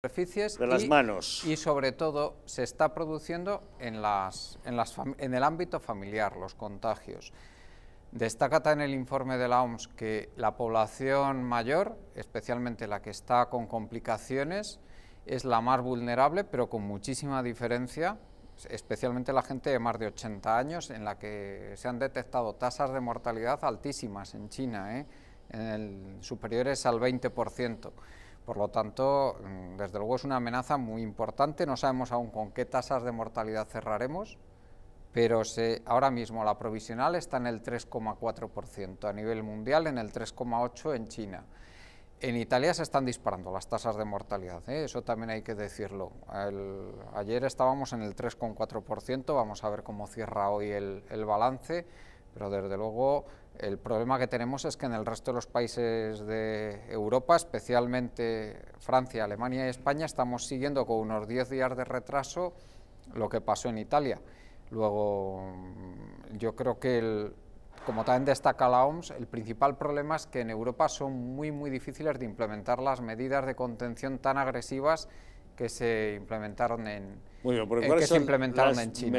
de las y, manos. Y sobre todo se está produciendo en, el ámbito familiar los contagios. Destaca en el informe de la OMS que la población mayor, especialmente la que está con complicaciones, es la más vulnerable, pero con muchísima diferencia, especialmente la gente de más de 80 años, en la que se han detectado tasas de mortalidad altísimas en China, ¿eh? superiores al 20%. Por lo tanto, mm, desde luego es una amenaza muy importante. No sabemos aún con qué tasas de mortalidad cerraremos, pero ahora mismo la provisional está en el 3,4% a nivel mundial, en el 3,8% en China. En Italia se están disparando las tasas de mortalidad, ¿eh? eso también hay que decirlo. ayer estábamos en el 3,4%, vamos a ver cómo cierra hoy el balance, pero desde luego el problema que tenemos es que en el resto de los países de Europa, especialmente Francia, Alemania y España, estamos siguiendo con unos 10 días de retraso lo que pasó en Italia. Luego, yo creo que, el, como también destaca la OMS, el principal problema es que en Europa son muy, muy difíciles de implementar las medidas de contención tan agresivas que se implementaron en, que se implementaron en China.